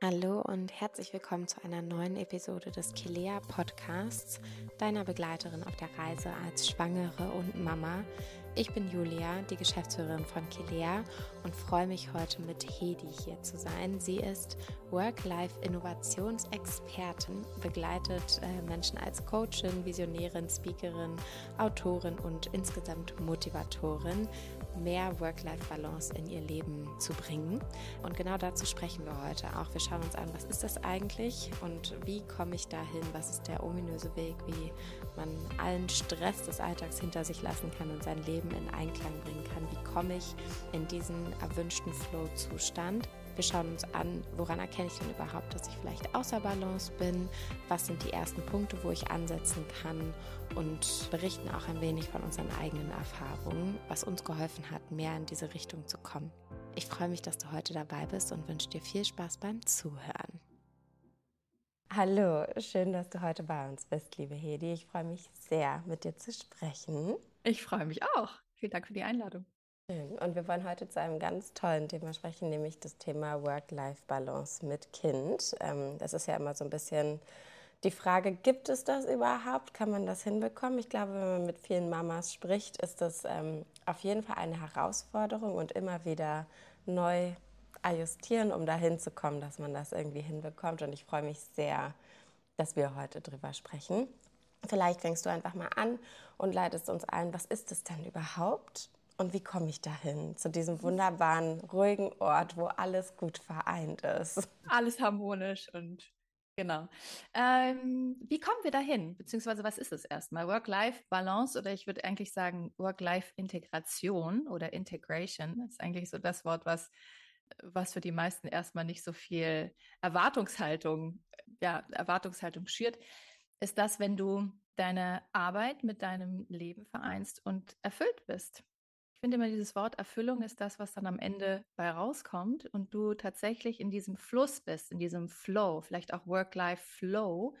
Hallo und herzlich willkommen zu einer neuen Episode des Kilea Podcasts, deiner Begleiterin auf der Reise als Schwangere und Mama ich bin Julia, die Geschäftsführerin von Kilea und freue mich heute mit Hedi hier zu sein. Sie ist Work-Life-Innovationsexpertin, begleitet äh, Menschen als Coachin, Visionärin, Speakerin, Autorin und insgesamt Motivatorin, mehr Work-Life-Balance in ihr Leben zu bringen. Und genau dazu sprechen wir heute auch. Wir schauen uns an, was ist das eigentlich und wie komme ich dahin, was ist der ominöse Weg, wie man allen Stress des Alltags hinter sich lassen kann und sein Leben Leben in Einklang bringen kann. Wie komme ich in diesen erwünschten Flow-Zustand? Wir schauen uns an, woran erkenne ich denn überhaupt, dass ich vielleicht außer Balance bin? Was sind die ersten Punkte, wo ich ansetzen kann? Und berichten auch ein wenig von unseren eigenen Erfahrungen, was uns geholfen hat, mehr in diese Richtung zu kommen. Ich freue mich, dass du heute dabei bist und wünsche dir viel Spaß beim Zuhören. Hallo, schön, dass du heute bei uns bist, liebe Hedi. Ich freue mich sehr, mit dir zu sprechen. Ich freue mich auch. Vielen Dank für die Einladung. Mhm, und wir wollen heute zu einem ganz tollen Thema sprechen, nämlich das Thema Work-Life-Balance mit Kind. Ähm, das ist ja immer so ein bisschen die Frage, gibt es das überhaupt? Kann man das hinbekommen? Ich glaube, wenn man mit vielen Mamas spricht, ist das ähm, auf jeden Fall eine Herausforderung und immer wieder neu ajustieren, um dahin zu kommen, dass man das irgendwie hinbekommt. Und ich freue mich sehr, dass wir heute drüber sprechen. Vielleicht fängst du einfach mal an und leitest uns ein, was ist es denn überhaupt und wie komme ich dahin zu diesem wunderbaren, ruhigen Ort, wo alles gut vereint ist. Alles harmonisch und Genau. Ähm, wie kommen wir dahin? Beziehungsweise was ist es erstmal? Work-Life-Balance oder ich würde eigentlich sagen Work-Life-Integration oder Integration ist eigentlich so das Wort, was, was für die meisten erstmal nicht so viel Erwartungshaltung, ja, Erwartungshaltung schürt ist das, wenn du deine Arbeit mit deinem Leben vereinst und erfüllt bist. Ich finde immer, dieses Wort Erfüllung ist das, was dann am Ende bei rauskommt und du tatsächlich in diesem Fluss bist, in diesem Flow, vielleicht auch Work-Life-Flow,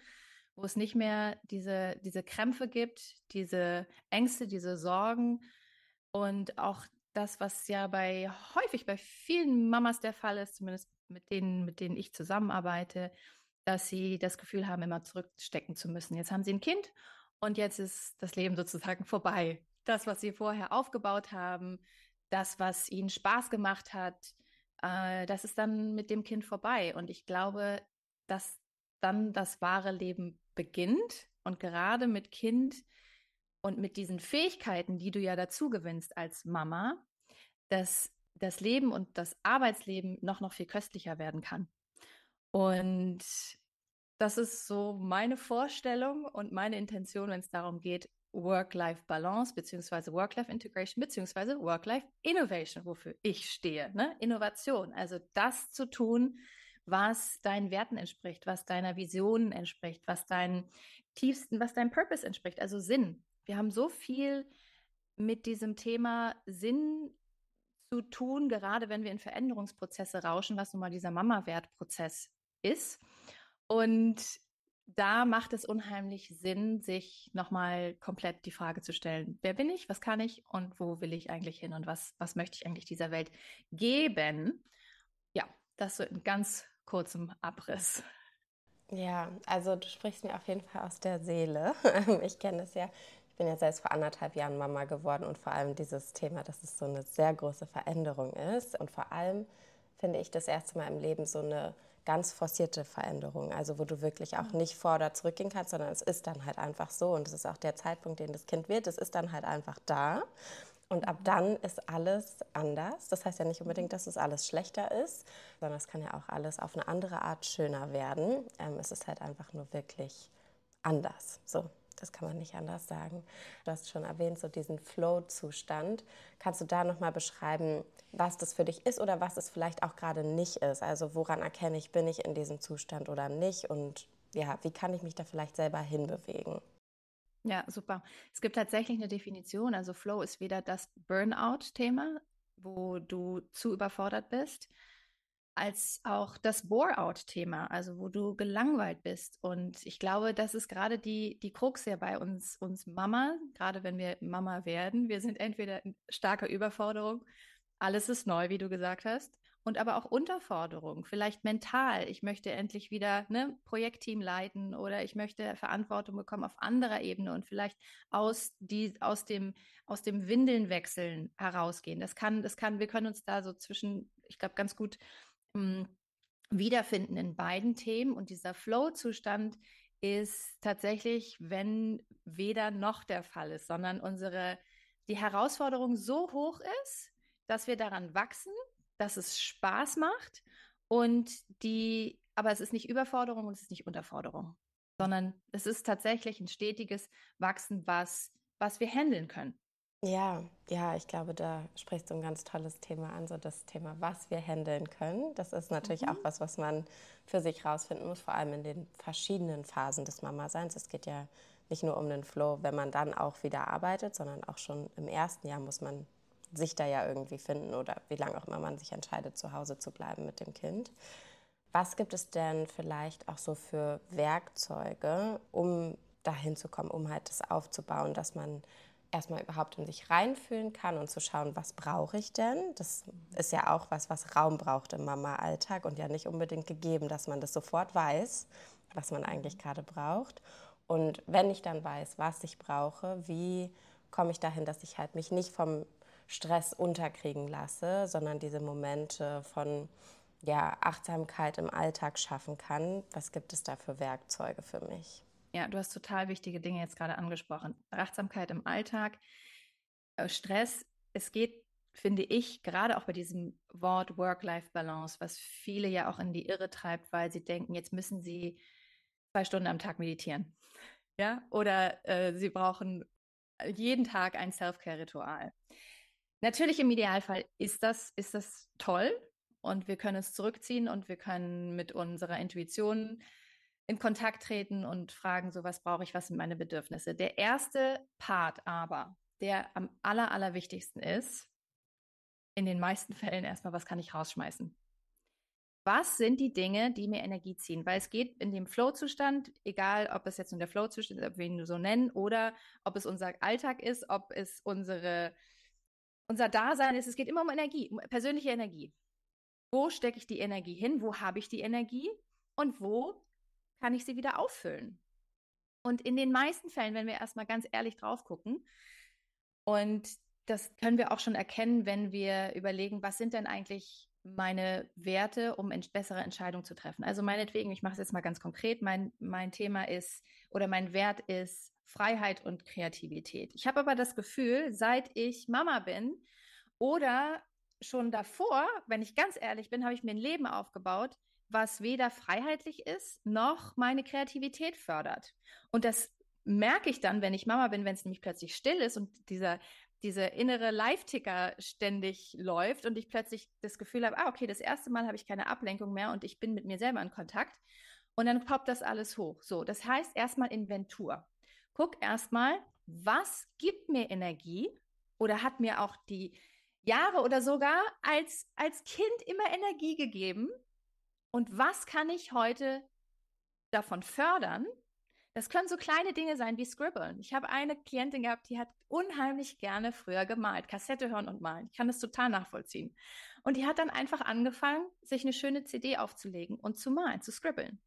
wo es nicht mehr diese, diese Krämpfe gibt, diese Ängste, diese Sorgen und auch das, was ja bei häufig bei vielen Mamas der Fall ist, zumindest mit denen, mit denen ich zusammenarbeite, dass sie das Gefühl haben, immer zurückstecken zu müssen. Jetzt haben sie ein Kind und jetzt ist das Leben sozusagen vorbei. Das, was sie vorher aufgebaut haben, das, was ihnen Spaß gemacht hat, äh, das ist dann mit dem Kind vorbei. Und ich glaube, dass dann das wahre Leben beginnt und gerade mit Kind und mit diesen Fähigkeiten, die du ja dazu gewinnst als Mama, dass das Leben und das Arbeitsleben noch, noch viel köstlicher werden kann. Und das ist so meine Vorstellung und meine Intention, wenn es darum geht, Work-Life-Balance bzw. Work-Life-Integration bzw. Work-Life-Innovation, wofür ich stehe. Ne? Innovation, also das zu tun, was deinen Werten entspricht, was deiner Vision entspricht, was deinen tiefsten, was deinem Purpose entspricht, also Sinn. Wir haben so viel mit diesem Thema Sinn zu tun, gerade wenn wir in Veränderungsprozesse rauschen, was nun mal dieser mama wertprozess prozess ist. Und da macht es unheimlich Sinn, sich nochmal komplett die Frage zu stellen, wer bin ich, was kann ich und wo will ich eigentlich hin und was, was möchte ich eigentlich dieser Welt geben? Ja, das so in ganz kurzem Abriss. Ja, also du sprichst mir auf jeden Fall aus der Seele. Ich kenne es ja. Ich bin ja selbst vor anderthalb Jahren Mama geworden und vor allem dieses Thema, dass es so eine sehr große Veränderung ist und vor allem finde ich, das erste Mal im Leben so eine ganz forcierte Veränderung, also wo du wirklich auch nicht vor oder zurückgehen kannst, sondern es ist dann halt einfach so und es ist auch der Zeitpunkt, den das Kind wird, es ist dann halt einfach da und ab dann ist alles anders. Das heißt ja nicht unbedingt, dass es alles schlechter ist, sondern es kann ja auch alles auf eine andere Art schöner werden. Ähm, es ist halt einfach nur wirklich anders. So. Das kann man nicht anders sagen. Du hast schon erwähnt, so diesen Flow-Zustand. Kannst du da nochmal beschreiben, was das für dich ist oder was es vielleicht auch gerade nicht ist? Also woran erkenne ich, bin ich in diesem Zustand oder nicht? Und ja, wie kann ich mich da vielleicht selber hinbewegen? Ja, super. Es gibt tatsächlich eine Definition. Also Flow ist weder das Burnout-Thema, wo du zu überfordert bist, als auch das Bore-out-Thema, also wo du gelangweilt bist. Und ich glaube, das ist gerade die, die Krux ja bei uns, uns Mama, gerade wenn wir Mama werden. Wir sind entweder in starker Überforderung, alles ist neu, wie du gesagt hast, und aber auch Unterforderung, vielleicht mental. Ich möchte endlich wieder ne, Projektteam leiten oder ich möchte Verantwortung bekommen auf anderer Ebene und vielleicht aus die aus dem aus dem Windeln wechseln herausgehen. Das kann das kann wir können uns da so zwischen ich glaube ganz gut wiederfinden in beiden Themen. Und dieser Flow-Zustand ist tatsächlich, wenn weder noch der Fall ist, sondern unsere, die Herausforderung so hoch ist, dass wir daran wachsen, dass es Spaß macht und die, aber es ist nicht Überforderung und es ist nicht Unterforderung, sondern es ist tatsächlich ein stetiges Wachsen, was, was wir handeln können. Ja, ja, ich glaube, da sprichst du ein ganz tolles Thema an, so das Thema, was wir handeln können. Das ist natürlich mhm. auch was, was man für sich rausfinden muss, vor allem in den verschiedenen Phasen des Mama-Seins. Es geht ja nicht nur um den Flow, wenn man dann auch wieder arbeitet, sondern auch schon im ersten Jahr muss man sich da ja irgendwie finden oder wie lange auch immer man sich entscheidet, zu Hause zu bleiben mit dem Kind. Was gibt es denn vielleicht auch so für Werkzeuge, um dahin zu kommen, um halt das aufzubauen, dass man erstmal überhaupt in sich reinfühlen kann und zu schauen, was brauche ich denn? Das ist ja auch was, was Raum braucht im Mama-Alltag und ja nicht unbedingt gegeben, dass man das sofort weiß, was man eigentlich mhm. gerade braucht. Und wenn ich dann weiß, was ich brauche, wie komme ich dahin, dass ich halt mich nicht vom Stress unterkriegen lasse, sondern diese Momente von ja, Achtsamkeit im Alltag schaffen kann. Was gibt es da für Werkzeuge für mich? Ja, du hast total wichtige Dinge jetzt gerade angesprochen. Achtsamkeit im Alltag, äh, Stress. Es geht, finde ich, gerade auch bei diesem Wort Work-Life-Balance, was viele ja auch in die Irre treibt, weil sie denken, jetzt müssen sie zwei Stunden am Tag meditieren. Ja, oder äh, sie brauchen jeden Tag ein Self-Care-Ritual. Natürlich im Idealfall ist das, ist das toll und wir können es zurückziehen und wir können mit unserer Intuition in Kontakt treten und fragen, so was brauche ich, was sind meine Bedürfnisse. Der erste Part aber, der am aller, aller wichtigsten ist, in den meisten Fällen erstmal, was kann ich rausschmeißen? Was sind die Dinge, die mir Energie ziehen? Weil es geht in dem Flow-Zustand, egal ob es jetzt nur der Flow-Zustand ist, ob wir ihn so nennen, oder ob es unser Alltag ist, ob es unsere, unser Dasein ist, es geht immer um Energie, um persönliche Energie. Wo stecke ich die Energie hin? Wo habe ich die Energie? Und wo kann ich sie wieder auffüllen. Und in den meisten Fällen, wenn wir erstmal ganz ehrlich drauf gucken, und das können wir auch schon erkennen, wenn wir überlegen, was sind denn eigentlich meine Werte, um ent bessere Entscheidungen zu treffen. Also meinetwegen, ich mache es jetzt mal ganz konkret, mein, mein Thema ist oder mein Wert ist Freiheit und Kreativität. Ich habe aber das Gefühl, seit ich Mama bin oder schon davor, wenn ich ganz ehrlich bin, habe ich mir ein Leben aufgebaut, was weder freiheitlich ist, noch meine Kreativität fördert. Und das merke ich dann, wenn ich Mama bin, wenn es nämlich plötzlich still ist und dieser dieser innere Live-Ticker ständig läuft und ich plötzlich das Gefühl habe, ah, okay, das erste Mal habe ich keine Ablenkung mehr und ich bin mit mir selber in Kontakt. Und dann poppt das alles hoch. So, das heißt erstmal Inventur. Guck erstmal, was gibt mir Energie oder hat mir auch die Jahre oder sogar als, als Kind immer Energie gegeben, und was kann ich heute davon fördern? Das können so kleine Dinge sein wie Scribbeln. Ich habe eine Klientin gehabt, die hat unheimlich gerne früher gemalt, Kassette hören und malen. Ich kann das total nachvollziehen. Und die hat dann einfach angefangen, sich eine schöne CD aufzulegen und zu malen, zu scribbeln.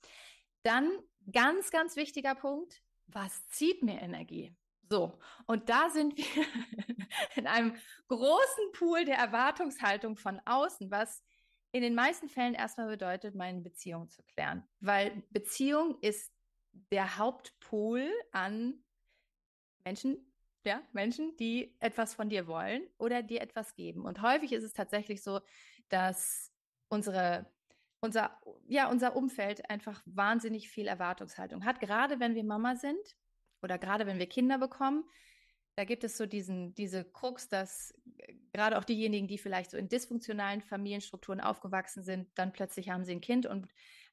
Dann ganz, ganz wichtiger Punkt, was zieht mir Energie? So, und da sind wir in einem großen Pool der Erwartungshaltung von außen, was in den meisten Fällen erstmal bedeutet, meine Beziehung zu klären. Weil Beziehung ist der Hauptpol an Menschen, ja, Menschen, die etwas von dir wollen oder dir etwas geben. Und häufig ist es tatsächlich so, dass unsere unser, ja, unser Umfeld einfach wahnsinnig viel Erwartungshaltung hat. Gerade wenn wir Mama sind oder gerade wenn wir Kinder bekommen, da gibt es so diesen, diese Krux, dass äh, gerade auch diejenigen, die vielleicht so in dysfunktionalen Familienstrukturen aufgewachsen sind, dann plötzlich haben sie ein Kind und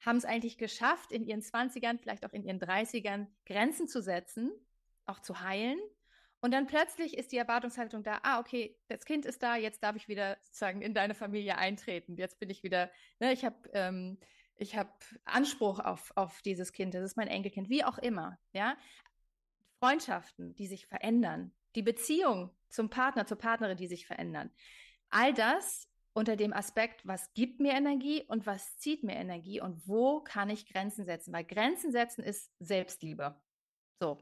haben es eigentlich geschafft, in ihren 20ern, vielleicht auch in ihren 30ern Grenzen zu setzen, auch zu heilen. Und dann plötzlich ist die Erwartungshaltung da, ah, okay, das Kind ist da, jetzt darf ich wieder sozusagen in deine Familie eintreten. Jetzt bin ich wieder, ne, ich habe ähm, ich Anspruch auf, auf dieses Kind, das ist mein Enkelkind, wie auch immer. Ja, Freundschaften, die sich verändern, die Beziehung zum Partner, zur Partnerin, die sich verändern. All das unter dem Aspekt, was gibt mir Energie und was zieht mir Energie und wo kann ich Grenzen setzen? Weil Grenzen setzen ist Selbstliebe. So.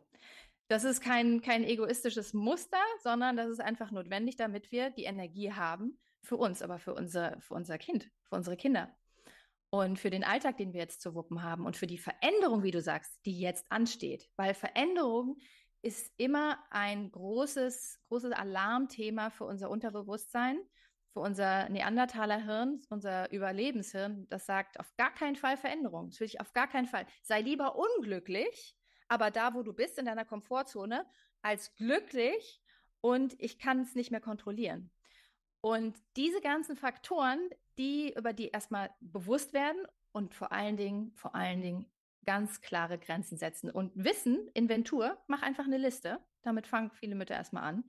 Das ist kein, kein egoistisches Muster, sondern das ist einfach notwendig, damit wir die Energie haben für uns, aber für unser, für unser Kind, für unsere Kinder und für den Alltag, den wir jetzt zu wuppen haben und für die Veränderung, wie du sagst, die jetzt ansteht. Weil Veränderung ist immer ein großes, großes Alarmthema für unser Unterbewusstsein, für unser Neandertalerhirn, unser Überlebenshirn. Das sagt auf gar keinen Fall Veränderung. Das will ich auf gar keinen Fall. Sei lieber unglücklich, aber da, wo du bist, in deiner Komfortzone, als glücklich und ich kann es nicht mehr kontrollieren. Und diese ganzen Faktoren, die, über die erstmal bewusst werden und vor allen Dingen, vor allen Dingen ganz klare Grenzen setzen und wissen, Inventur, mach einfach eine Liste. Damit fangen viele Mütter erstmal an.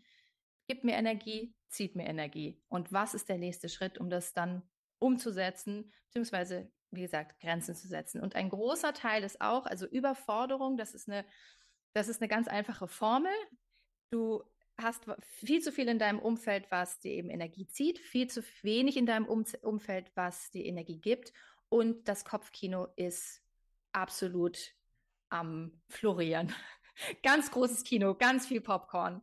Gib mir Energie, zieht mir Energie. Und was ist der nächste Schritt, um das dann umzusetzen, beziehungsweise, wie gesagt, Grenzen zu setzen. Und ein großer Teil ist auch, also Überforderung, das ist eine, das ist eine ganz einfache Formel. Du hast viel zu viel in deinem Umfeld, was dir eben Energie zieht, viel zu wenig in deinem um Umfeld, was dir Energie gibt. Und das Kopfkino ist absolut am Florieren. ganz großes Kino, ganz viel Popcorn.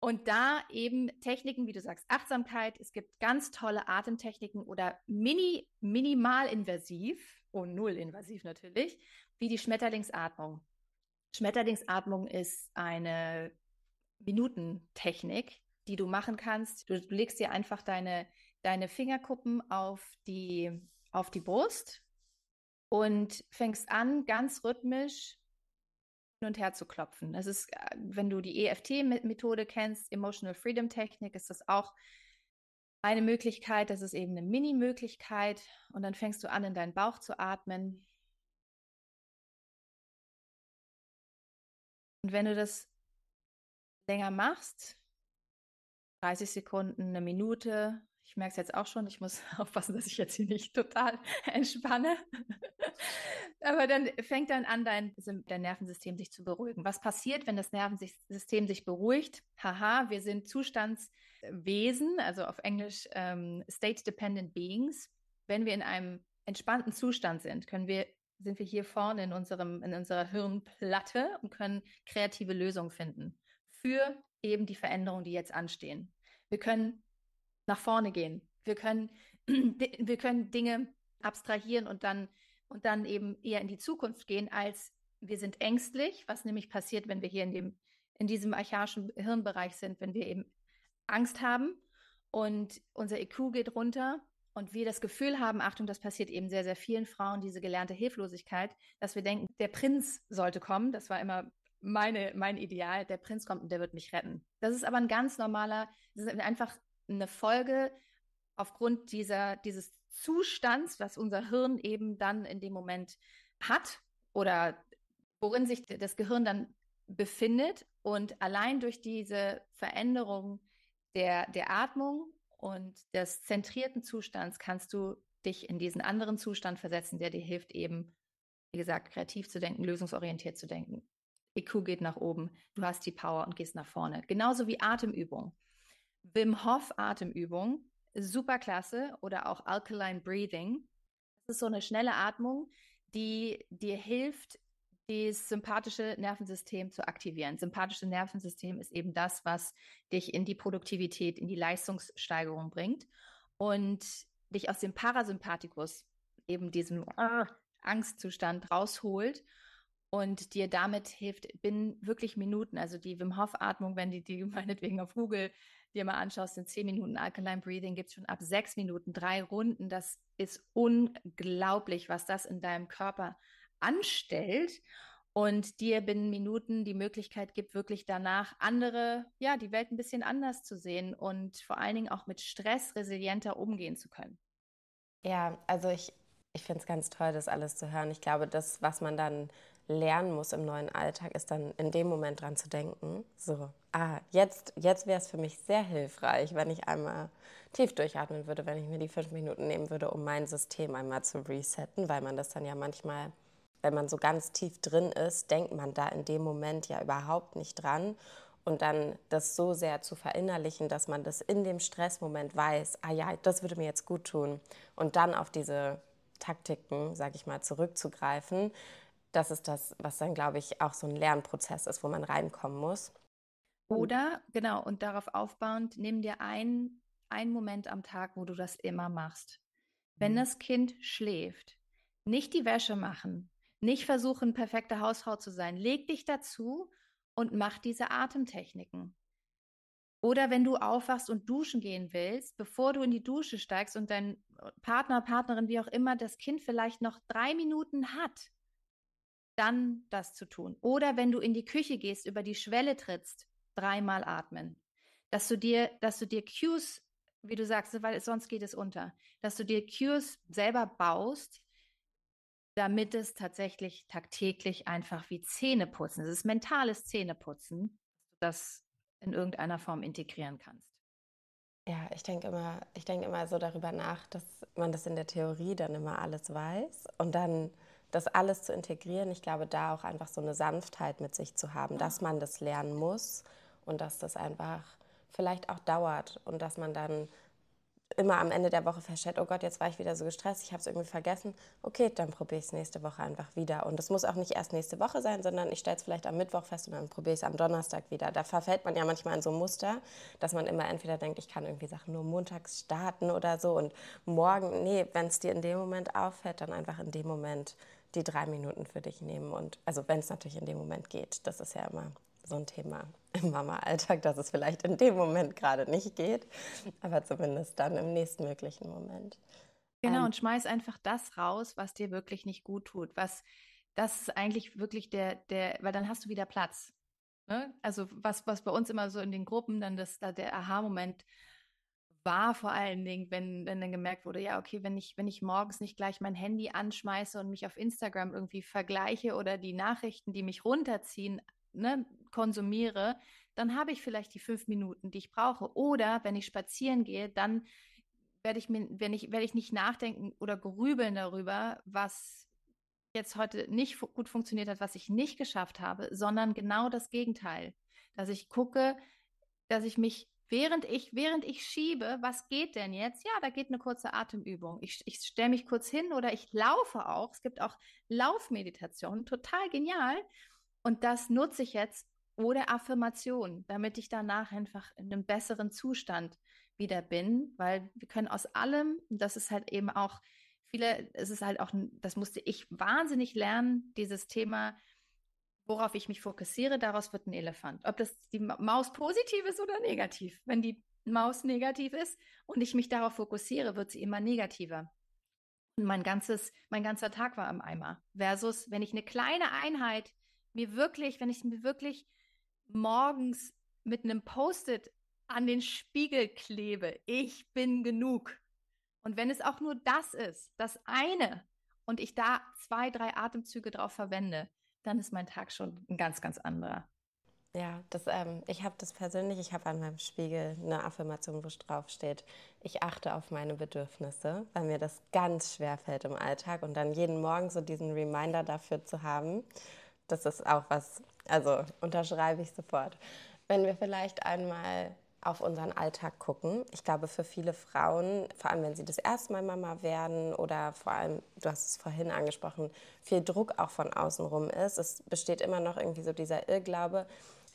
Und da eben Techniken, wie du sagst, Achtsamkeit. Es gibt ganz tolle Atemtechniken oder mini, minimal und null invasiv natürlich, wie die Schmetterlingsatmung. Schmetterlingsatmung ist eine Minutentechnik, die du machen kannst. Du, du legst dir einfach deine, deine Fingerkuppen auf die, auf die Brust und fängst an, ganz rhythmisch hin und her zu klopfen. Das ist, äh, wenn du die EFT-Methode kennst, Emotional Freedom Technik, ist das auch eine Möglichkeit. Das ist eben eine Mini-Möglichkeit. Und dann fängst du an, in deinen Bauch zu atmen. Und wenn du das länger machst, 30 Sekunden, eine Minute. Ich merke es jetzt auch schon, ich muss aufpassen, dass ich jetzt hier nicht total entspanne. Aber dann fängt dann an, dein, dein Nervensystem sich zu beruhigen. Was passiert, wenn das Nervensystem sich beruhigt? Haha, wir sind Zustandswesen, also auf Englisch ähm, State-Dependent Beings. Wenn wir in einem entspannten Zustand sind, können wir sind wir hier vorne in unserem in unserer Hirnplatte und können kreative Lösungen finden für eben die Veränderungen, die jetzt anstehen. Wir können nach vorne gehen. Wir können, wir können Dinge abstrahieren und dann, und dann eben eher in die Zukunft gehen, als wir sind ängstlich, was nämlich passiert, wenn wir hier in dem, in diesem archaischen Hirnbereich sind, wenn wir eben Angst haben und unser IQ geht runter und wir das Gefühl haben, Achtung, das passiert eben sehr, sehr vielen Frauen, diese gelernte Hilflosigkeit, dass wir denken, der Prinz sollte kommen. Das war immer meine, mein Ideal, der Prinz kommt und der wird mich retten. Das ist aber ein ganz normaler, das ist einfach eine Folge aufgrund dieser, dieses Zustands, was unser Hirn eben dann in dem Moment hat oder worin sich das Gehirn dann befindet. Und allein durch diese Veränderung der, der Atmung und des zentrierten Zustands kannst du dich in diesen anderen Zustand versetzen, der dir hilft, eben, wie gesagt, kreativ zu denken, lösungsorientiert zu denken. IQ geht nach oben, du hast die Power und gehst nach vorne. Genauso wie Atemübung. Wim Hof Atemübung, super klasse oder auch Alkaline Breathing. Das ist so eine schnelle Atmung, die dir hilft, das sympathische Nervensystem zu aktivieren. Sympathische Nervensystem ist eben das, was dich in die Produktivität, in die Leistungssteigerung bringt und dich aus dem Parasympathikus, eben diesem ah. Angstzustand rausholt und dir damit hilft, binnen wirklich Minuten, also die Wim Hof Atmung, wenn du die meinetwegen auf Google dir mal anschaust, sind zehn Minuten Alkaline Breathing, gibt es schon ab sechs Minuten drei Runden. Das ist unglaublich, was das in deinem Körper anstellt und dir binnen Minuten die Möglichkeit gibt, wirklich danach andere, ja, die Welt ein bisschen anders zu sehen und vor allen Dingen auch mit Stress resilienter umgehen zu können. Ja, also ich, ich finde es ganz toll, das alles zu hören. Ich glaube, das, was man dann lernen muss im neuen Alltag, ist dann in dem Moment dran zu denken, so, ah, jetzt, jetzt wäre es für mich sehr hilfreich, wenn ich einmal tief durchatmen würde, wenn ich mir die fünf Minuten nehmen würde, um mein System einmal zu resetten, weil man das dann ja manchmal, wenn man so ganz tief drin ist, denkt man da in dem Moment ja überhaupt nicht dran. Und dann das so sehr zu verinnerlichen, dass man das in dem Stressmoment weiß, ah ja, das würde mir jetzt gut tun. Und dann auf diese Taktiken, sag ich mal, zurückzugreifen, das ist das, was dann, glaube ich, auch so ein Lernprozess ist, wo man reinkommen muss. Oder, genau, und darauf aufbauend, nimm dir einen, einen Moment am Tag, wo du das immer machst. Wenn mhm. das Kind schläft, nicht die Wäsche machen, nicht versuchen, perfekte Hausfrau zu sein. Leg dich dazu und mach diese Atemtechniken. Oder wenn du aufwachst und duschen gehen willst, bevor du in die Dusche steigst und dein Partner, Partnerin, wie auch immer, das Kind vielleicht noch drei Minuten hat, dann das zu tun. Oder wenn du in die Küche gehst, über die Schwelle trittst, dreimal atmen. Dass du dir, dass du dir Cues, wie du sagst, weil sonst geht es unter, dass du dir Cues selber baust, damit es tatsächlich tagtäglich einfach wie Zähneputzen, es ist mentales Zähneputzen, dass du das in irgendeiner Form integrieren kannst. Ja, ich denke immer, ich denke immer so darüber nach, dass man das in der Theorie dann immer alles weiß und dann das alles zu integrieren, ich glaube, da auch einfach so eine Sanftheit mit sich zu haben, dass man das lernen muss und dass das einfach vielleicht auch dauert und dass man dann immer am Ende der Woche feststellt, oh Gott, jetzt war ich wieder so gestresst, ich habe es irgendwie vergessen. Okay, dann probiere ich es nächste Woche einfach wieder. Und es muss auch nicht erst nächste Woche sein, sondern ich stelle es vielleicht am Mittwoch fest und dann probiere ich es am Donnerstag wieder. Da verfällt man ja manchmal in so ein Muster, dass man immer entweder denkt, ich kann irgendwie Sachen nur montags starten oder so und morgen, nee, wenn es dir in dem Moment auffällt, dann einfach in dem Moment die drei Minuten für dich nehmen. Und also wenn es natürlich in dem Moment geht, das ist ja immer so ein Thema im Mama-Alltag, dass es vielleicht in dem Moment gerade nicht geht, aber zumindest dann im nächsten Moment. Genau, ähm, und schmeiß einfach das raus, was dir wirklich nicht gut tut. Was das ist eigentlich wirklich der, der, weil dann hast du wieder Platz. Ne? Also was, was bei uns immer so in den Gruppen dann das, da der Aha-Moment war vor allen Dingen, wenn, wenn dann gemerkt wurde, ja, okay, wenn ich, wenn ich morgens nicht gleich mein Handy anschmeiße und mich auf Instagram irgendwie vergleiche oder die Nachrichten, die mich runterziehen, ne, konsumiere, dann habe ich vielleicht die fünf Minuten, die ich brauche. Oder wenn ich spazieren gehe, dann werde ich mir, wenn ich, werde ich nicht nachdenken oder grübeln darüber, was jetzt heute nicht fu gut funktioniert hat, was ich nicht geschafft habe, sondern genau das Gegenteil. Dass ich gucke, dass ich mich Während ich, während ich schiebe, was geht denn jetzt? Ja, da geht eine kurze Atemübung. Ich, ich stelle mich kurz hin oder ich laufe auch. Es gibt auch Laufmeditationen, total genial. Und das nutze ich jetzt oder Affirmation, damit ich danach einfach in einem besseren Zustand wieder bin, weil wir können aus allem, das ist halt eben auch viele, es ist halt auch, das musste ich wahnsinnig lernen, dieses Thema, worauf ich mich fokussiere, daraus wird ein Elefant. Ob das die Maus positiv ist oder negativ. Wenn die Maus negativ ist und ich mich darauf fokussiere, wird sie immer negativer. Und mein ganzes, mein ganzer Tag war im Eimer. Versus, wenn ich eine kleine Einheit mir wirklich, wenn ich mir wirklich morgens mit einem Post-it an den Spiegel klebe, ich bin genug. Und wenn es auch nur das ist, das eine, und ich da zwei, drei Atemzüge drauf verwende, dann ist mein Tag schon ein ganz, ganz anderer. Ja, das, ähm, ich habe das persönlich, ich habe an meinem Spiegel eine Affirmation, wo drauf steht, ich achte auf meine Bedürfnisse, weil mir das ganz schwer fällt im Alltag und dann jeden Morgen so diesen Reminder dafür zu haben, das ist auch was, also unterschreibe ich sofort. Wenn wir vielleicht einmal auf unseren Alltag gucken. Ich glaube, für viele Frauen, vor allem wenn sie das erste Mal Mama werden oder vor allem, du hast es vorhin angesprochen, viel Druck auch von außen rum ist, es besteht immer noch irgendwie so dieser Irrglaube,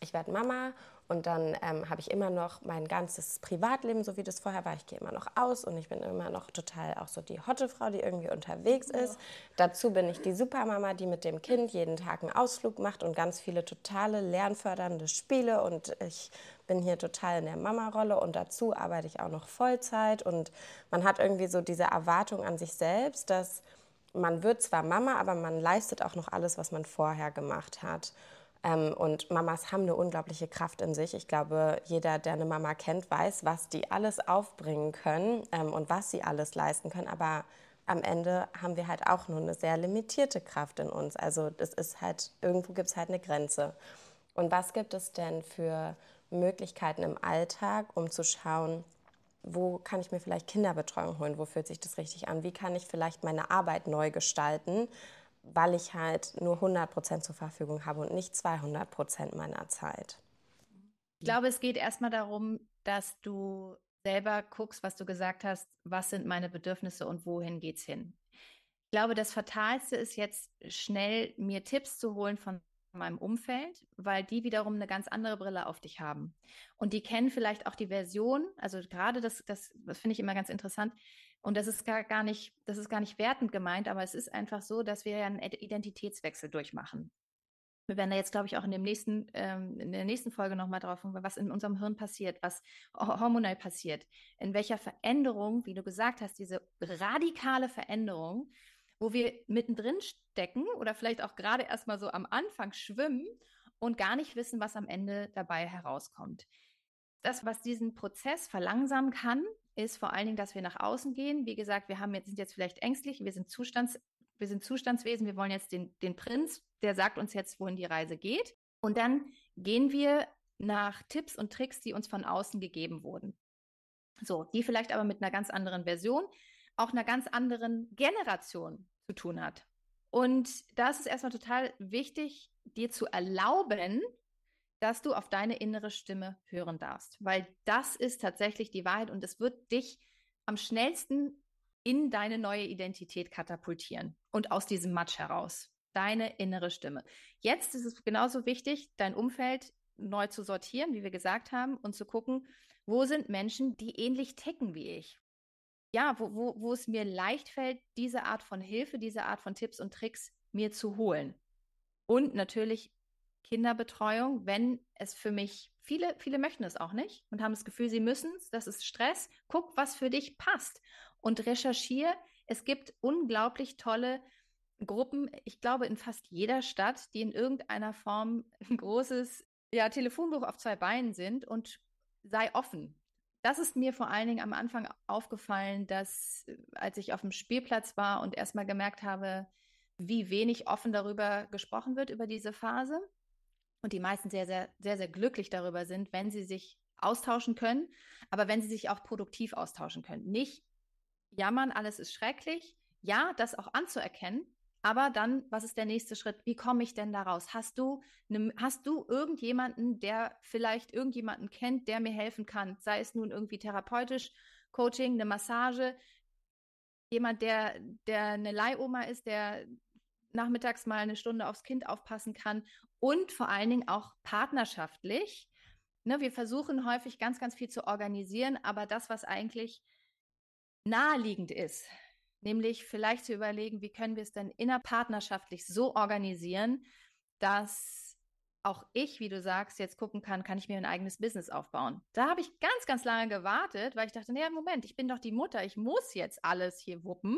ich werde Mama und dann ähm, habe ich immer noch mein ganzes Privatleben, so wie das vorher war. Ich gehe immer noch aus und ich bin immer noch total auch so die Hottefrau, die irgendwie unterwegs ist. Ja. Dazu bin ich die Supermama, die mit dem Kind jeden Tag einen Ausflug macht und ganz viele totale lernfördernde Spiele und ich bin hier total in der Mama-Rolle und dazu arbeite ich auch noch Vollzeit und man hat irgendwie so diese Erwartung an sich selbst, dass man wird zwar Mama, aber man leistet auch noch alles, was man vorher gemacht hat. Ähm, und Mamas haben eine unglaubliche Kraft in sich. Ich glaube, jeder, der eine Mama kennt, weiß, was die alles aufbringen können ähm, und was sie alles leisten können. Aber am Ende haben wir halt auch nur eine sehr limitierte Kraft in uns. Also es ist halt, irgendwo gibt es halt eine Grenze. Und was gibt es denn für Möglichkeiten im Alltag, um zu schauen, wo kann ich mir vielleicht Kinderbetreuung holen, wo fühlt sich das richtig an, wie kann ich vielleicht meine Arbeit neu gestalten, weil ich halt nur 100 Prozent zur Verfügung habe und nicht 200 Prozent meiner Zeit. Ich glaube, es geht erstmal darum, dass du selber guckst, was du gesagt hast, was sind meine Bedürfnisse und wohin geht's hin. Ich glaube, das Fatalste ist jetzt schnell mir Tipps zu holen von meinem Umfeld, weil die wiederum eine ganz andere Brille auf dich haben. Und die kennen vielleicht auch die Version, also gerade das, das, das finde ich immer ganz interessant. Und das ist gar, gar nicht, das ist gar nicht wertend gemeint, aber es ist einfach so, dass wir ja einen Identitätswechsel durchmachen. Wir werden da jetzt, glaube ich, auch in dem nächsten, ähm, in der nächsten Folge nochmal drauf, was in unserem Hirn passiert, was hormonell passiert, in welcher Veränderung, wie du gesagt hast, diese radikale Veränderung wo wir mittendrin stecken oder vielleicht auch gerade erstmal so am Anfang schwimmen und gar nicht wissen, was am Ende dabei herauskommt. Das, was diesen Prozess verlangsamen kann, ist vor allen Dingen, dass wir nach außen gehen. Wie gesagt, wir haben jetzt, sind jetzt vielleicht ängstlich, wir sind Zustands, wir sind Zustandswesen, wir wollen jetzt den, den Prinz, der sagt uns jetzt, wohin die Reise geht. Und dann gehen wir nach Tipps und Tricks, die uns von außen gegeben wurden. So, die vielleicht aber mit einer ganz anderen Version, auch einer ganz anderen Generation zu tun hat. Und da ist es erstmal total wichtig, dir zu erlauben, dass du auf deine innere Stimme hören darfst, weil das ist tatsächlich die Wahrheit und es wird dich am schnellsten in deine neue Identität katapultieren und aus diesem Matsch heraus. Deine innere Stimme. Jetzt ist es genauso wichtig, dein Umfeld neu zu sortieren, wie wir gesagt haben, und zu gucken, wo sind Menschen, die ähnlich ticken wie ich? ja, wo, wo, wo es mir leicht fällt, diese Art von Hilfe, diese Art von Tipps und Tricks mir zu holen. Und natürlich Kinderbetreuung, wenn es für mich, viele, viele möchten es auch nicht und haben das Gefühl, sie müssen es, das ist Stress. Guck, was für dich passt und recherchiere. Es gibt unglaublich tolle Gruppen, ich glaube, in fast jeder Stadt, die in irgendeiner Form ein großes ja, Telefonbuch auf zwei Beinen sind und sei offen. Das ist mir vor allen Dingen am Anfang aufgefallen, dass äh, als ich auf dem Spielplatz war und erstmal gemerkt habe, wie wenig offen darüber gesprochen wird, über diese Phase. Und die meisten sehr, sehr, sehr, sehr glücklich darüber sind, wenn sie sich austauschen können, aber wenn sie sich auch produktiv austauschen können. Nicht jammern, alles ist schrecklich. Ja, das auch anzuerkennen, aber dann, was ist der nächste Schritt? Wie komme ich denn daraus? Hast du, ne, hast du irgendjemanden, der vielleicht irgendjemanden kennt, der mir helfen kann? Sei es nun irgendwie therapeutisch, Coaching, eine Massage, jemand, der, der eine Leihoma ist, der nachmittags mal eine Stunde aufs Kind aufpassen kann und vor allen Dingen auch partnerschaftlich. Ne, wir versuchen häufig ganz, ganz viel zu organisieren, aber das, was eigentlich naheliegend ist, nämlich vielleicht zu überlegen, wie können wir es denn innerpartnerschaftlich so organisieren, dass auch ich, wie du sagst, jetzt gucken kann, kann ich mir ein eigenes Business aufbauen. Da habe ich ganz, ganz lange gewartet, weil ich dachte, naja, Moment, ich bin doch die Mutter, ich muss jetzt alles hier wuppen.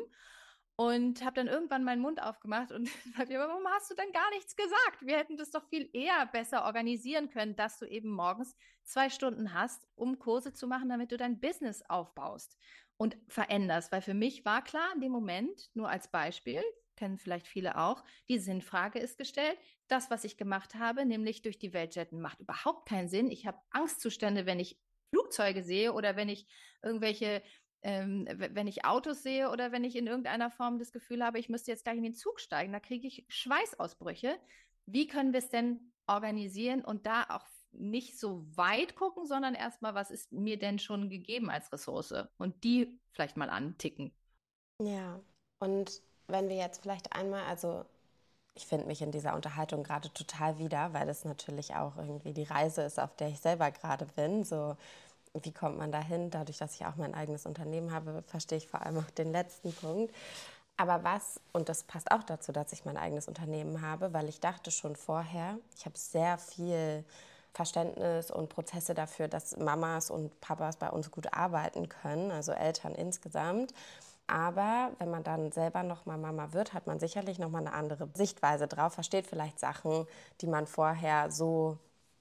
Und habe dann irgendwann meinen Mund aufgemacht und sagte, warum hast du denn gar nichts gesagt? Wir hätten das doch viel eher besser organisieren können, dass du eben morgens zwei Stunden hast, um Kurse zu machen, damit du dein Business aufbaust und veränderst. Weil für mich war klar in dem Moment, nur als Beispiel, kennen vielleicht viele auch, die Sinnfrage ist gestellt. Das, was ich gemacht habe, nämlich durch die Welt jetten, macht überhaupt keinen Sinn. Ich habe Angstzustände, wenn ich Flugzeuge sehe oder wenn ich irgendwelche ähm, wenn ich Autos sehe oder wenn ich in irgendeiner Form das Gefühl habe, ich müsste jetzt gleich in den Zug steigen, da kriege ich Schweißausbrüche. Wie können wir es denn organisieren und da auch nicht so weit gucken, sondern erstmal, was ist mir denn schon gegeben als Ressource und die vielleicht mal anticken. Ja, und wenn wir jetzt vielleicht einmal, also ich finde mich in dieser Unterhaltung gerade total wieder, weil das natürlich auch irgendwie die Reise ist, auf der ich selber gerade bin. So, wie kommt man dahin? Dadurch, dass ich auch mein eigenes Unternehmen habe, verstehe ich vor allem auch den letzten Punkt. Aber was, und das passt auch dazu, dass ich mein eigenes Unternehmen habe, weil ich dachte schon vorher, ich habe sehr viel Verständnis und Prozesse dafür, dass Mamas und Papas bei uns gut arbeiten können, also Eltern insgesamt. Aber wenn man dann selber nochmal Mama wird, hat man sicherlich nochmal eine andere Sichtweise drauf, versteht vielleicht Sachen, die man vorher so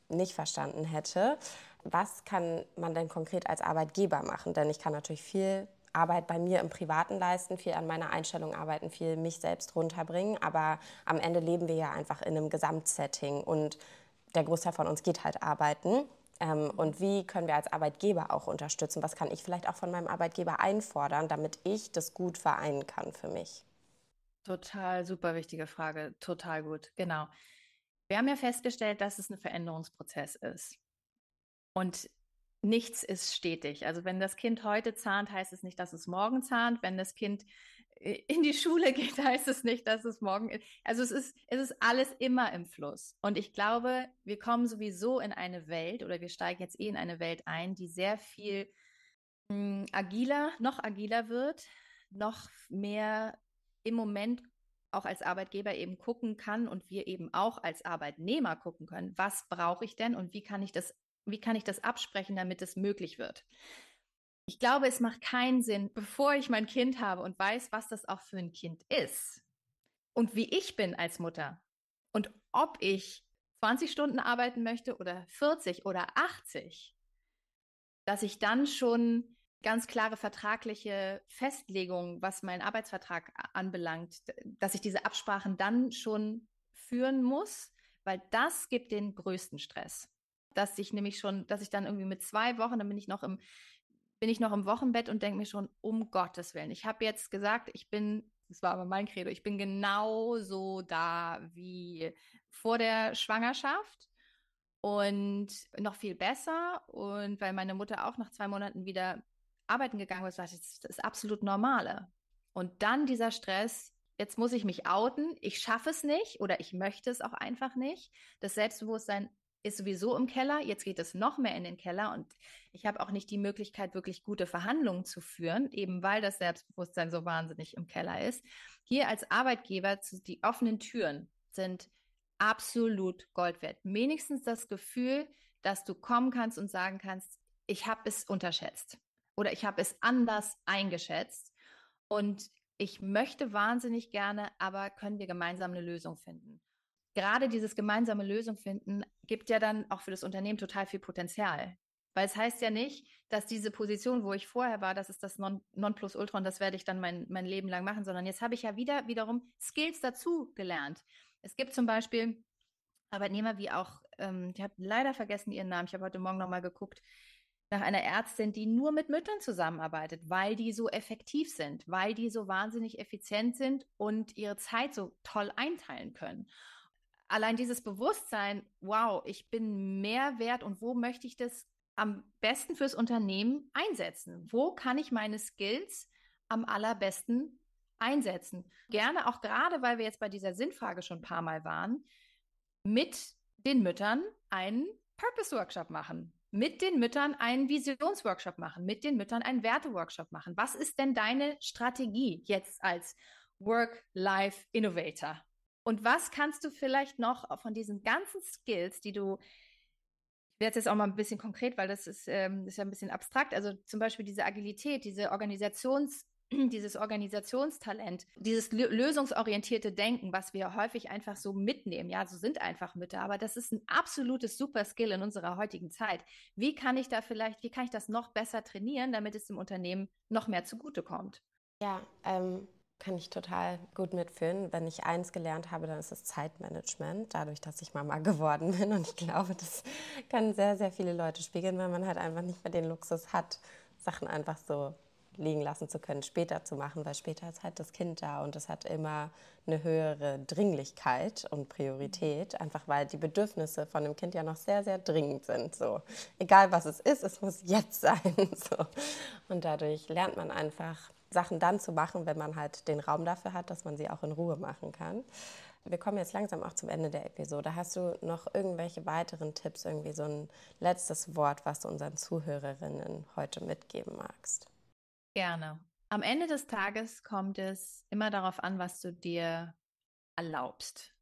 nicht verstanden hätte. Was kann man denn konkret als Arbeitgeber machen? Denn ich kann natürlich viel Arbeit bei mir im Privaten leisten, viel an meiner Einstellung arbeiten, viel mich selbst runterbringen. Aber am Ende leben wir ja einfach in einem Gesamtsetting und der Großteil von uns geht halt arbeiten. Ähm, und wie können wir als Arbeitgeber auch unterstützen? Was kann ich vielleicht auch von meinem Arbeitgeber einfordern, damit ich das gut vereinen kann für mich? Total super wichtige Frage, total gut, genau. Wir haben ja festgestellt, dass es ein Veränderungsprozess ist. Und nichts ist stetig. Also wenn das Kind heute zahnt, heißt es nicht, dass es morgen zahnt. Wenn das Kind in die Schule geht, heißt es nicht, dass es morgen ist. Also es ist, es ist alles immer im Fluss. Und ich glaube, wir kommen sowieso in eine Welt oder wir steigen jetzt eh in eine Welt ein, die sehr viel mh, hm, agiler, noch agiler wird, noch mehr im Moment auch als Arbeitgeber eben gucken kann und wir eben auch als Arbeitnehmer gucken können, was brauche ich denn und wie kann ich das, wie kann ich das absprechen, damit es möglich wird. Ich glaube, es macht keinen Sinn, bevor ich mein Kind habe und weiß, was das auch für ein Kind ist und wie ich bin als Mutter und ob ich 20 Stunden arbeiten möchte oder 40 oder 80, dass ich dann schon ganz klare vertragliche Festlegungen, was meinen Arbeitsvertrag anbelangt, dass ich diese Absprachen dann schon führen muss, weil das gibt den größten Stress. Dass ich nämlich schon, dass ich dann irgendwie mit zwei Wochen, dann bin ich noch im bin ich noch im Wochenbett und denke mir schon, um Gottes Willen, ich habe jetzt gesagt, ich bin, das war aber mein Credo, ich bin genauso da wie vor der Schwangerschaft und noch viel besser. Und weil meine Mutter auch nach zwei Monaten wieder arbeiten gegangen ist, dachte ich, das ist absolut normale. Und dann dieser Stress, jetzt muss ich mich outen, ich schaffe es nicht oder ich möchte es auch einfach nicht. Das Selbstbewusstsein ist sowieso im Keller, jetzt geht es noch mehr in den Keller und ich habe auch nicht die Möglichkeit, wirklich gute Verhandlungen zu führen, eben weil das Selbstbewusstsein so wahnsinnig im Keller ist. Hier als Arbeitgeber zu die offenen Türen sind absolut Gold wert. Wenigstens das Gefühl, dass du kommen kannst und sagen kannst, ich habe es unterschätzt oder ich habe es anders eingeschätzt und ich möchte wahnsinnig gerne, aber können wir gemeinsam eine Lösung finden? Gerade dieses gemeinsame Lösung finden gibt ja dann auch für das Unternehmen total viel Potenzial. Weil es heißt ja nicht, dass diese Position, wo ich vorher war, das ist das non, Nonplusultra und das werde ich dann mein, mein Leben lang machen, sondern jetzt habe ich ja wieder wiederum Skills dazu gelernt. Es gibt zum Beispiel Arbeitnehmer wie auch, ähm, ich habe leider vergessen ihren Namen, ich habe heute Morgen nochmal geguckt, nach einer Ärztin, die nur mit Müttern zusammenarbeitet, weil die so effektiv sind, weil die so wahnsinnig effizient sind und ihre Zeit so toll einteilen können allein dieses Bewusstsein, wow, ich bin mehr wert und wo möchte ich das am besten fürs Unternehmen einsetzen? Wo kann ich meine Skills am allerbesten einsetzen? Gerne auch gerade, weil wir jetzt bei dieser Sinnfrage schon ein paar Mal waren, mit den Müttern einen Purpose-Workshop machen. Mit den Müttern einen Visions-Workshop machen, mit den Müttern einen Werte-Workshop machen. Was ist denn deine Strategie jetzt als Work-Life-Innovator? Und was kannst du vielleicht noch von diesen ganzen Skills, die du, ich werde jetzt auch mal ein bisschen konkret, weil das ist, ähm, ist ja ein bisschen abstrakt, also zum Beispiel diese Agilität, diese Organisations- dieses Organisationstalent, dieses lösungsorientierte Denken, was wir häufig einfach so mitnehmen. Ja, so sind einfach Mütter, aber das ist ein absolutes Superskill in unserer heutigen Zeit. Wie kann ich da vielleicht, wie kann ich das noch besser trainieren, damit es dem Unternehmen noch mehr zugutekommt? Ja, ähm, kann ich total gut mitfühlen. Wenn ich eins gelernt habe, dann ist es Zeitmanagement, dadurch, dass ich Mama geworden bin. Und ich glaube, das kann sehr, sehr viele Leute spiegeln, weil man halt einfach nicht mehr den Luxus hat, Sachen einfach so liegen lassen zu können, später zu machen, weil später ist halt das Kind da und es hat immer eine höhere Dringlichkeit und Priorität, einfach weil die Bedürfnisse von dem Kind ja noch sehr, sehr dringend sind. So. Egal was es ist, es muss jetzt sein. So. Und dadurch lernt man einfach Sachen dann zu machen, wenn man halt den Raum dafür hat, dass man sie auch in Ruhe machen kann. Wir kommen jetzt langsam auch zum Ende der Episode. Hast du noch irgendwelche weiteren Tipps, irgendwie so ein letztes Wort, was du unseren Zuhörerinnen heute mitgeben magst? Gerne. Am Ende des Tages kommt es immer darauf an, was du dir erlaubst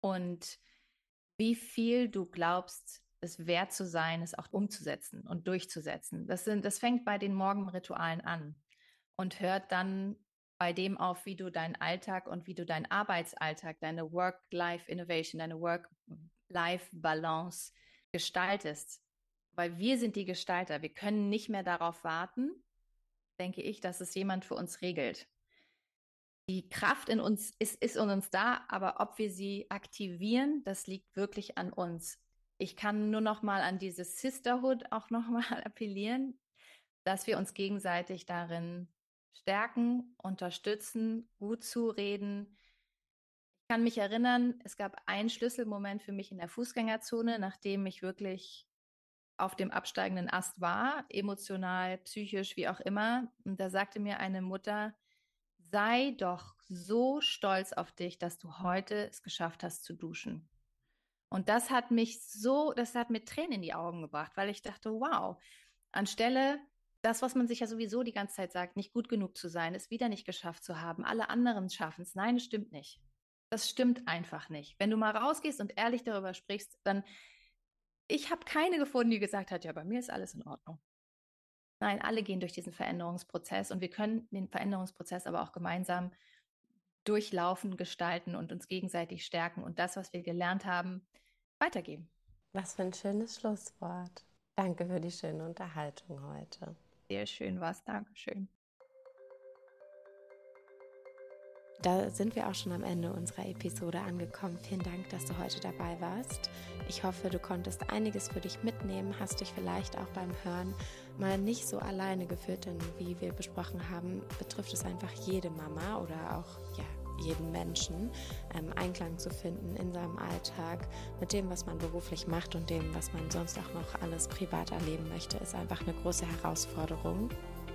und wie viel du glaubst, es wert zu sein, es auch umzusetzen und durchzusetzen. Das, sind, das fängt bei den Morgenritualen an und hört dann bei dem auf, wie du deinen Alltag und wie du deinen Arbeitsalltag, deine Work-Life-Innovation, deine Work-Life-Balance gestaltest. Weil wir sind die Gestalter. Wir können nicht mehr darauf warten, denke ich, dass es jemand für uns regelt. Die Kraft in uns ist, ist in uns da, aber ob wir sie aktivieren, das liegt wirklich an uns. Ich kann nur noch mal an diese Sisterhood auch noch mal appellieren, dass wir uns gegenseitig darin stärken, unterstützen, gut zureden. Ich kann mich erinnern, es gab einen Schlüsselmoment für mich in der Fußgängerzone, nachdem ich wirklich auf dem absteigenden Ast war, emotional, psychisch, wie auch immer. Und da sagte mir eine Mutter, sei doch so stolz auf dich, dass du heute es geschafft hast zu duschen. Und das hat mich so, das hat mir Tränen in die Augen gebracht, weil ich dachte, wow, anstelle das, was man sich ja sowieso die ganze Zeit sagt, nicht gut genug zu sein, es wieder nicht geschafft zu haben, alle anderen schaffen es. Nein, es stimmt nicht. Das stimmt einfach nicht. Wenn du mal rausgehst und ehrlich darüber sprichst, dann, ich habe keine gefunden, die gesagt hat, ja, bei mir ist alles in Ordnung. Nein, alle gehen durch diesen Veränderungsprozess und wir können den Veränderungsprozess aber auch gemeinsam durchlaufen, gestalten und uns gegenseitig stärken und das, was wir gelernt haben, weitergeben. Was für ein schönes Schlusswort. Danke für die schöne Unterhaltung heute sehr schön war es. Dankeschön. Da sind wir auch schon am Ende unserer Episode angekommen. Vielen Dank, dass du heute dabei warst. Ich hoffe, du konntest einiges für dich mitnehmen, hast dich vielleicht auch beim Hören mal nicht so alleine gefühlt, denn wie wir besprochen haben, betrifft es einfach jede Mama oder auch ja, jeden Menschen, ähm, Einklang zu finden in seinem Alltag mit dem, was man beruflich macht und dem, was man sonst auch noch alles privat erleben möchte, ist einfach eine große Herausforderung.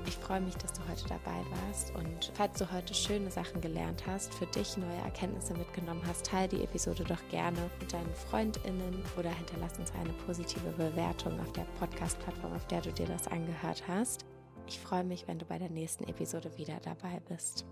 Ich freue mich, dass du heute dabei warst und falls du heute schöne Sachen gelernt hast, für dich neue Erkenntnisse mitgenommen hast, teile die Episode doch gerne mit deinen FreundInnen oder hinterlass uns eine positive Bewertung auf der Podcast-Plattform, auf der du dir das angehört hast. Ich freue mich, wenn du bei der nächsten Episode wieder dabei bist.